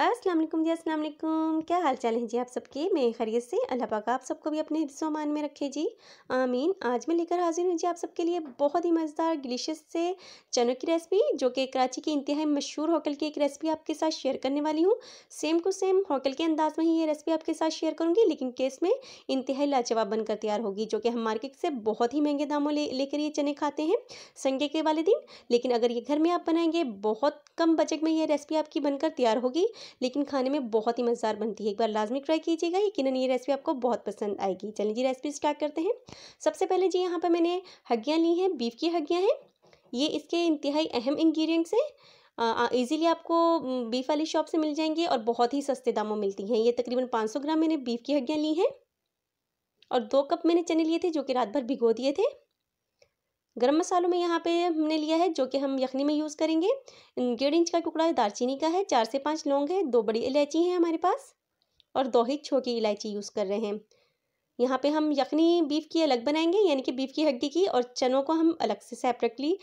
अस्सलाम वालेकुम जी अस्सलाम वालेकुम क्या हाल चाल है जी आप सबके मैं खैरियत से अल्लाह पाक आप सबको भी अपने मान में रखे जी आमीन आज मैं लेकर हाजिर हूँ जी आप सबके लिए बहुत ही मज़ेदार डिलीशियस से चनों की रेसिपी जो कि कराची की इंतहाई मशहूर होटल की एक रेसिपी आपके साथ शेयर करने वाली हूँ सेम टू सेम होटल के अंदाज में ही ये रेसिपी आपके साथ शेयर करूँगी लेकिन केस में इंतहाई लाजवाब बनकर तैयार होगी जो कि हम मार्केट से बहुत ही महंगे दामों ले लेकर ये चने खाते हैं संगे के वाले दिन लेकिन अगर ये घर में आप बनाएंगे बहुत कम बजट में ये रेसिपी आपकी बनकर तैयार होगी लेकिन खाने में बहुत ही मज़ेदार बनती है एक बार लाजमी ट्राई कीजिएगा यकीन ये रेसिपी आपको बहुत पसंद आएगी चलिए जी रेसिपी स्टार्ट करते हैं सबसे पहले जी यहाँ पर मैंने हग्गियाँ ली हैं बीफ की हग्गियाँ हैं ये इसके इंतहाई अहम इन्ग्रीडियंट्स हैं ईज़िली आपको बीफ वाली शॉप से मिल जाएंगे और बहुत ही सस्ते दामों मिलती हैं ये तकरीबन 500 ग्राम मैंने बीफ की हड्डियाँ ली हैं और दो कप मैंने चने लिए थे जो कि रात भर भिगो दिए थे गर्म मसालों में यहाँ पे हमने लिया है जो कि हम यखनी में यूज़ करेंगे डेढ़ इंच का टुकड़ा है दालचीनी का है चार से पाँच लौंग है दो बड़ी इलायची है हमारे पास और दो ही छोटी इलायची यूज़ कर रहे हैं यहाँ पे हम यखनी बीफ की अलग बनाएंगे यानी कि बीफ की हड्डी की और चनों को हम अलग से सेपरेटली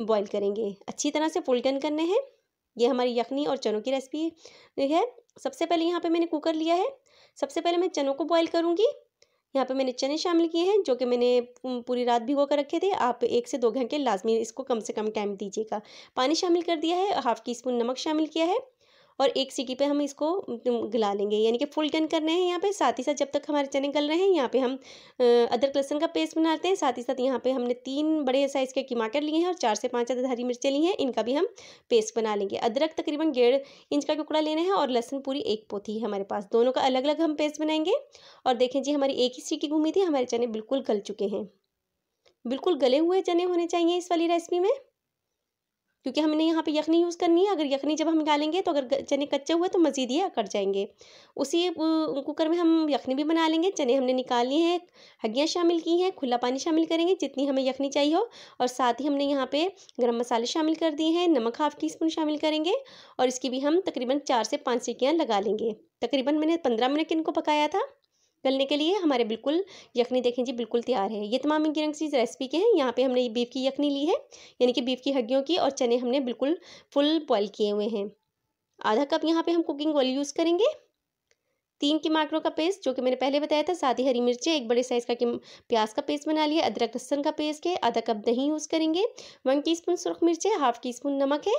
बॉयल करेंगे अच्छी तरह से फुलटन करने हैं ये हमारी यखनी और चनों की रेसिपी है सबसे पहले यहाँ पे मैंने कुकर लिया है सबसे पहले मैं चनों को बॉयल करूँगी यहाँ पे मैंने चने शामिल किए हैं जो कि मैंने पूरी रात भिगो कर रखे थे आप एक से दो घंटे लाजमी इसको कम से कम टाइम दीजिएगा पानी शामिल कर दिया है हाफ टी स्पून नमक शामिल किया है और एक सीटी पे हम इसको गला लेंगे यानी कि फुल टन करने हैं यहाँ पे साथ ही साथ जब तक हमारे चने गल रहे हैं यहाँ पे हम अदरक लहसन का पेस्ट बनाते हैं साथ ही साथ यहाँ पे हमने तीन बड़े साइज़ के टमाटर लिए हैं और चार से पाँच अदद हरी मिर्चें ली हैं इनका भी हम पेस्ट बना लेंगे अदरक तकरीबन डेढ़ इंच का टुकड़ा लेना है और लहसन पूरी एक पोथी है हमारे पास दोनों का अलग अलग हम पेस्ट बनाएंगे और देखें जी हमारी एक ही सीटी घूमी थी हमारे चने बिल्कुल गल चुके हैं बिल्कुल गले हुए चने होने चाहिए इस वाली रेसिपी में क्योंकि हमने यहाँ पे यखनी यूज़ करनी है अगर यखनी जब हम डालेंगे तो अगर चने कच्चे हुए तो मज़ीद ये अकड़ जाएंगे उसी कुकर में हम यखनी भी बना लेंगे चने हमने निकाली हैं हड्डियाँ शामिल की हैं खुला पानी शामिल करेंगे जितनी हमें यखनी चाहिए हो और साथ ही हमने यहाँ पे गर्म मसाले शामिल कर दिए हैं नमक हाफ़ टी स्पून शामिल करेंगे और इसकी भी हम तकरीबन चार से पाँच सीटियाँ लगा लेंगे तकरीबन मैंने पंद्रह मिनट इनको पकाया था तलने के लिए हमारे बिल्कुल यखनी देखें जी बिल्कुल तैयार है ये तमाम इंग्रीडियंट्स रेसिपी के हैं यहाँ पे हमने बीफ की यखनी ली है यानी कि बीफ की हड्डियों की और चने हमने बिल्कुल फुल बॉयल किए हुए हैं आधा कप यहाँ पे हम कुकिंग ऑयल यूज़ करेंगे तीन टमाटरों का पेस्ट जो कि मैंने पहले बताया था साथ ही हरी मिर्चें एक बड़े साइज़ का प्याज का पेस्ट बना लिया अदरक लहसन का पेस्ट है आधा कप दही यूज़ करेंगे वन टी स्पून सुरख मिर्च है हाफ़ टी स्पून नमक है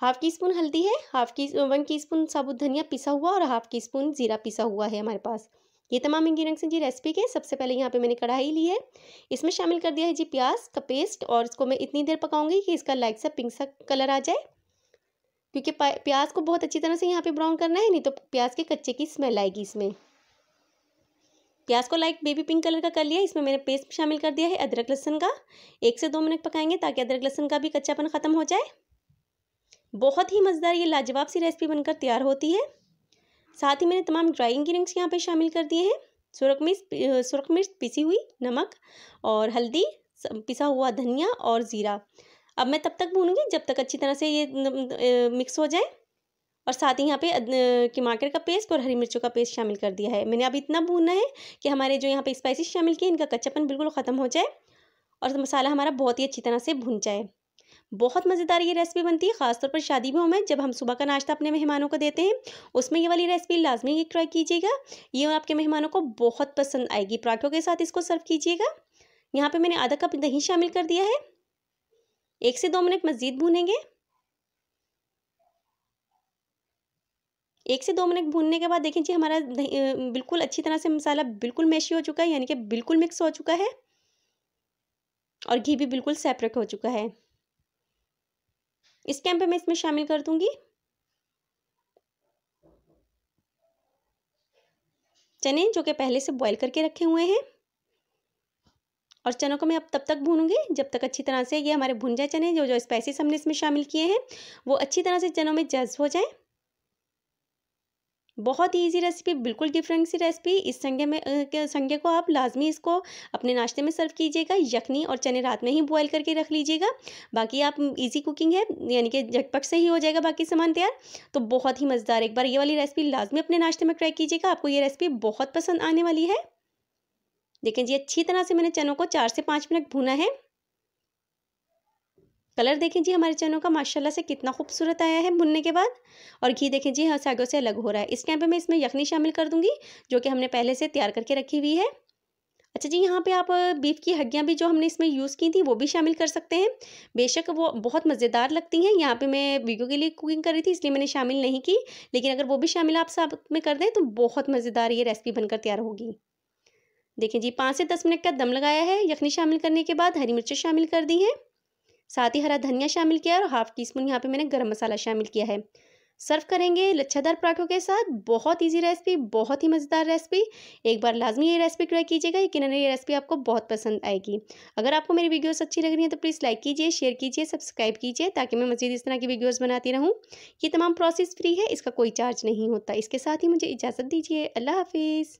हाफ़ टी स्पून हल्दी है half T one teaspoon साबुत धनिया पिसा हुआ और हाफ़ टी स्पून ज़ीरा पिसा हुआ है हमारे पास ये तमाम इंग्रीडियंट्स हैं जी रेसिपी के सबसे पहले यहाँ पे मैंने कढ़ाई ली है इसमें शामिल कर दिया है जी प्याज का पेस्ट और इसको मैं इतनी देर पकाऊंगी कि इसका लाइट सा पिंक सा कलर आ जाए क्योंकि प्याज को बहुत अच्छी तरह से यहाँ पे ब्राउन करना है नहीं तो प्याज के कच्चे की स्मेल आएगी इसमें प्याज को लाइट बेबी पिंक कलर का कर लिया इसमें मैंने पेस्ट शामिल कर दिया है अदरक लहसन का एक से दो मिनट पकाएंगे ताकि अदरक लहसन का भी कच्चापन ख़त्म हो जाए बहुत ही मज़ेदार ये लाजवाब सी रेसिपी बनकर तैयार होती है साथ ही मैंने तमाम ड्राई इंग्रीडियंट्स यहाँ पे शामिल कर दिए हैं सुरख मिर्च सुरख मिर्च पिसी हुई नमक और हल्दी पिसा हुआ धनिया और ज़ीरा अब मैं तब तक भूनूंगी जब तक अच्छी तरह से ये मिक्स हो जाए और साथ ही यहाँ पे टमाटर का पेस्ट और हरी मिर्चों का पेस्ट शामिल कर दिया है मैंने अब इतना भूनना है कि हमारे जो यहाँ पे स्पाइसेस शामिल किए इनका कच्चापन बिल्कुल ख़त्म हो जाए और मसाला हमारा बहुत ही अच्छी तरह से भुन जाए बहुत मज़ेदार ये रेसिपी बनती है ख़ासतौर पर शादी में में जब हम सुबह का नाश्ता अपने मेहमानों को देते हैं उसमें ये वाली रेसिपी लाजमी ट्राई कीजिएगा ये आपके मेहमानों को बहुत पसंद आएगी पराठों के साथ इसको सर्व कीजिएगा यहाँ पे मैंने आधा कप दही शामिल कर दिया है एक से दो मिनट मज़ीद भूनेंगे एक से दो मिनट भूनने के बाद देखें जी हमारा बिल्कुल अच्छी तरह से मसाला बिल्कुल मैशी हो चुका है यानी कि बिल्कुल मिक्स हो चुका है और घी भी बिल्कुल सेपरेट हो चुका है इस कैंप मैं इसमें शामिल कर दूंगी चने जो कि पहले से बॉईल करके रखे हुए हैं और चनों को मैं अब तब तक भूनूंगी जब तक अच्छी तरह से ये हमारे भुन जाए चने जो जो स्पाइसिस हमने इसमें शामिल किए हैं वो अच्छी तरह से चनों में जज्ब हो जाए बहुत ही ईजी रेसिपी बिल्कुल डिफरेंट सी रेसिपी इस संगे में संगे को आप लाजमी इसको अपने नाश्ते में सर्व कीजिएगा यखनी और चने रात में ही बॉयल करके रख लीजिएगा बाकी आप इजी कुकिंग है यानी कि झटपट से ही हो जाएगा बाकी सामान तैयार तो बहुत ही मज़ेदार एक बार ये वाली रेसिपी लाजमी अपने नाश्ते में ट्राई कीजिएगा आपको ये रेसिपी बहुत पसंद आने वाली है देखें जी अच्छी तरह से मैंने चनों को चार से पाँच मिनट भूना है कलर देखें जी हमारे चनों का माशाल्लाह से कितना खूबसूरत आया है भुनने के बाद और घी देखें जी हाँ सागों से अलग हो रहा है इस टाइम पर मैं इसमें यखनी शामिल कर दूंगी जो कि हमने पहले से तैयार करके रखी हुई है अच्छा जी यहाँ पे आप बीफ की हड्डियाँ भी जो हमने इसमें यूज़ की थी वो भी शामिल कर सकते हैं बेशक वो बहुत मज़ेदार लगती हैं यहाँ पे मैं वीडियो के लिए कुकिंग कर रही थी इसलिए मैंने शामिल नहीं की लेकिन अगर वो भी शामिल आप साथ में कर दें तो बहुत मज़ेदार ये रेसिपी बनकर तैयार होगी देखें जी पाँच से दस मिनट का दम लगाया है यखनी शामिल करने के बाद हरी मिर्चें शामिल कर दी हैं साथ ही हरा धनिया शामिल किया और हाफ टी स्पून यहाँ पे मैंने गर्म मसाला शामिल किया है सर्व करेंगे लच्छादार पराठों के साथ बहुत इजी रेसिपी बहुत ही मज़ेदार रेसिपी एक बार लाजमी ये रेसिपी ट्राई कीजिएगा यकीन ये रेसिपी आपको बहुत पसंद आएगी अगर आपको मेरी वीडियोस अच्छी लग रही हैं तो प्लीज़ लाइक कीजिए शेयर कीजिए सब्सक्राइब कीजिए ताकि मैं मज़ीद इस तरह की वीडियोज़ बनाती रहूँ ये तमाम प्रोसेस फ्री है इसका कोई चार्ज नहीं होता इसके साथ ही मुझे इजाज़त दीजिए अल्लाह हाफिज़